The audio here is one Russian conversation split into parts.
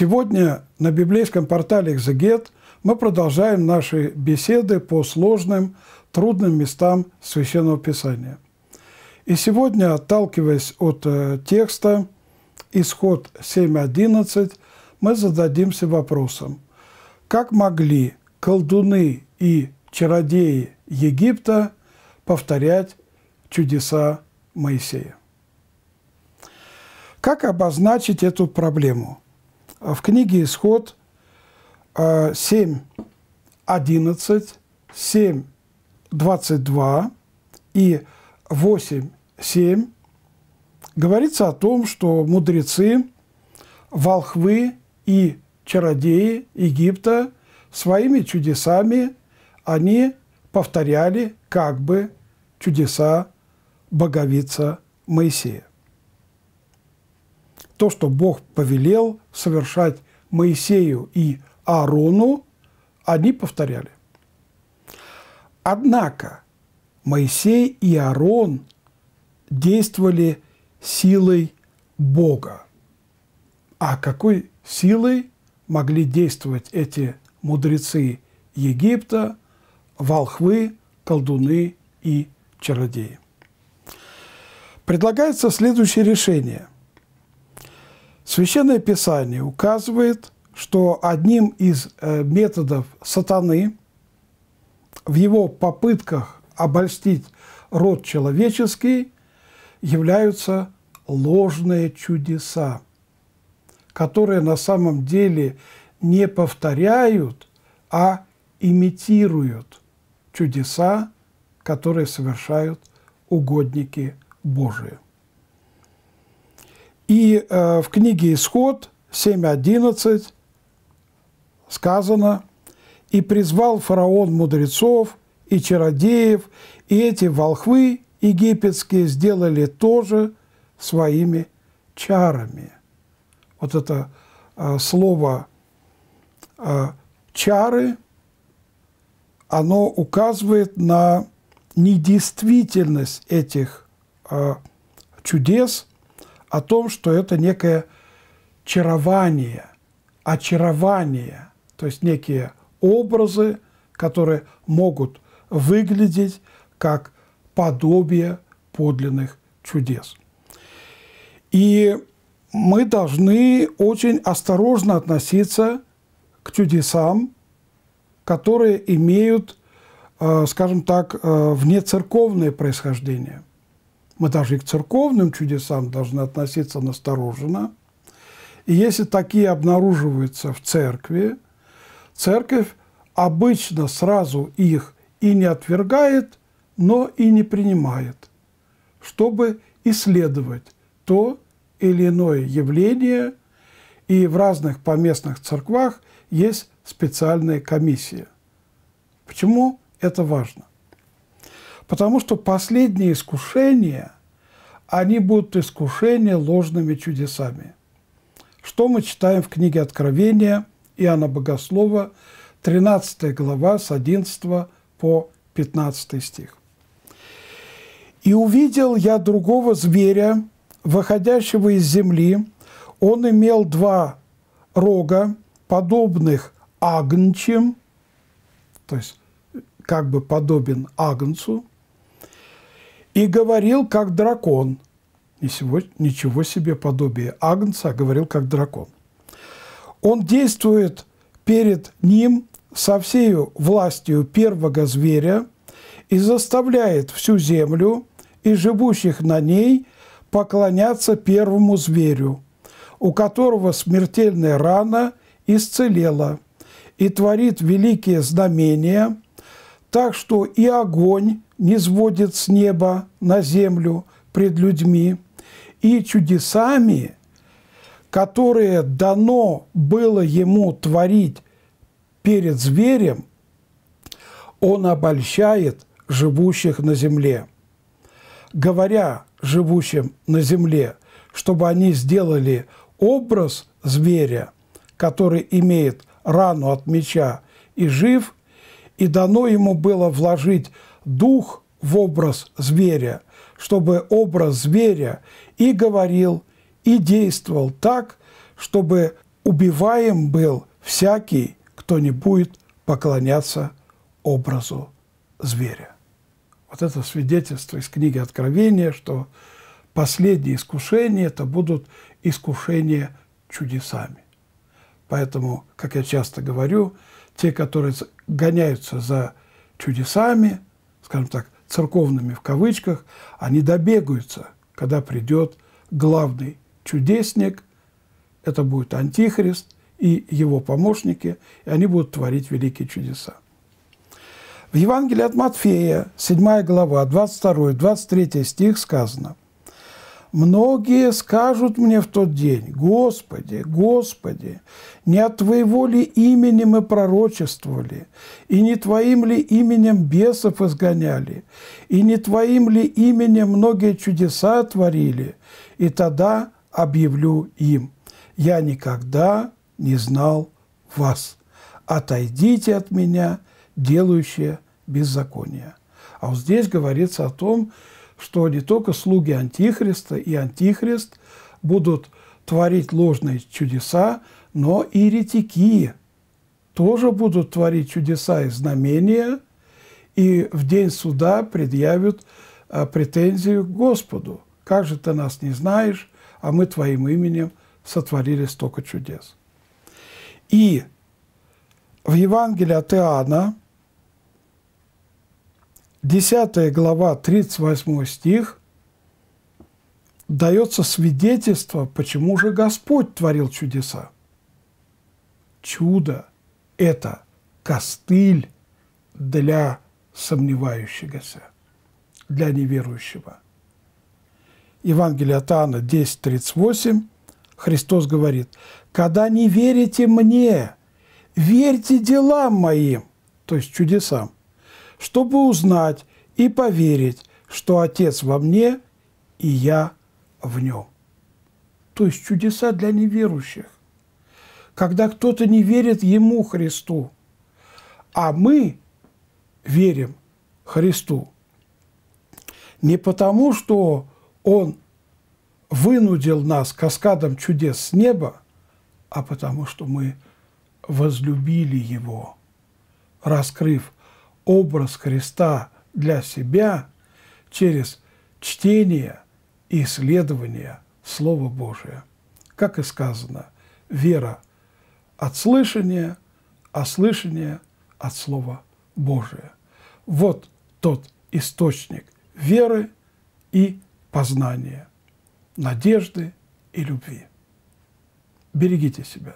Сегодня на библейском портале «Экзегет» мы продолжаем наши беседы по сложным, трудным местам Священного Писания. И сегодня, отталкиваясь от э, текста «Исход 7.11», мы зададимся вопросом, как могли колдуны и чародеи Египта повторять чудеса Моисея. Как обозначить эту проблему? А в книге «Исход» 7, 11, 7, 22 и 8, 7 говорится о том, что мудрецы, волхвы и чародеи Египта своими чудесами они повторяли как бы чудеса боговица Моисея то, что Бог повелел совершать Моисею и Аарону, они повторяли. Однако Моисей и Аарон действовали силой Бога. А какой силой могли действовать эти мудрецы Египта, волхвы, колдуны и чародеи? Предлагается следующее решение – Священное Писание указывает, что одним из э, методов сатаны в его попытках обольстить род человеческий являются ложные чудеса, которые на самом деле не повторяют, а имитируют чудеса, которые совершают угодники Божии. И э, в книге «Исход» 7.11 сказано «И призвал фараон мудрецов и чародеев, и эти волхвы египетские сделали тоже своими чарами». Вот это э, слово э, «чары» оно указывает на недействительность этих чудес – о том, что это некое чарование, очарование, то есть некие образы, которые могут выглядеть как подобие подлинных чудес. И мы должны очень осторожно относиться к чудесам, которые имеют, э, скажем так, э, внецерковное происхождение – мы даже и к церковным чудесам должны относиться настороженно. И если такие обнаруживаются в церкви, церковь обычно сразу их и не отвергает, но и не принимает, чтобы исследовать то или иное явление, и в разных поместных церквах есть специальные комиссии. Почему это важно? Потому что последние искушения, они будут искушения ложными чудесами. Что мы читаем в книге Откровения Иоанна Богослова, 13 глава с 11 по 15 стих. «И увидел я другого зверя, выходящего из земли. Он имел два рога, подобных агнчим, то есть как бы подобен агнцу – и говорил, как дракон. Ничего, ничего себе подобие Агнца, говорил, как дракон. Он действует перед ним со всей властью первого зверя и заставляет всю землю и живущих на ней поклоняться первому зверю, у которого смертельная рана исцелела, и творит великие знамения, так что и огонь не сводит с неба на землю пред людьми, и чудесами, которые дано было ему творить перед зверем, он обольщает живущих на земле, говоря живущим на земле, чтобы они сделали образ зверя, который имеет рану от меча и жив, и дано ему было вложить дух в образ зверя, чтобы образ зверя и говорил, и действовал так, чтобы убиваем был всякий, кто не будет поклоняться образу зверя. Вот это свидетельство из книги Откровения, что последние искушения – это будут искушения чудесами. Поэтому, как я часто говорю, те, которые гоняются за чудесами – скажем так, церковными в кавычках, они добегаются, когда придет главный чудесник, это будет Антихрист и его помощники, и они будут творить великие чудеса. В Евангелии от Матфея, 7 глава, 22-23 стих сказано, Многие скажут мне в тот день, «Господи, Господи, не от Твоего ли имени мы пророчествовали, и не Твоим ли именем бесов изгоняли, и не Твоим ли именем многие чудеса творили?» И тогда объявлю им, «Я никогда не знал вас. Отойдите от меня, делающие беззаконие». А вот здесь говорится о том, что что не только слуги Антихриста и Антихрист будут творить ложные чудеса, но и ретики тоже будут творить чудеса и знамения, и в день суда предъявят а, претензию к Господу. Как же ты нас не знаешь, а мы твоим именем сотворили столько чудес. И в Евангелии от Иоанна, 10 глава, 38 стих, дается свидетельство, почему же Господь творил чудеса. Чудо – это костыль для сомневающегося, для неверующего. Евангелие от Иоанна 10.38 Христос говорит, «Когда не верите мне, верьте делам моим», то есть чудесам, чтобы узнать и поверить, что Отец во мне и я в нем. То есть чудеса для неверующих. Когда кто-то не верит Ему, Христу, а мы верим Христу не потому, что Он вынудил нас каскадом чудес с неба, а потому что мы возлюбили Его, раскрыв образ Христа для себя через чтение и исследование Слова Божия. Как и сказано, вера от слышания, а слышание от Слова Божия. Вот тот источник веры и познания, надежды и любви. Берегите себя.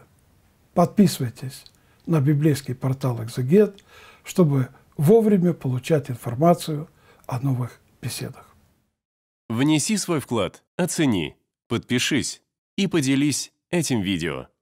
Подписывайтесь на библейский портал «Экзегет», чтобы вовремя получать информацию о новых беседах. Внеси свой вклад, оцени, подпишись и поделись этим видео.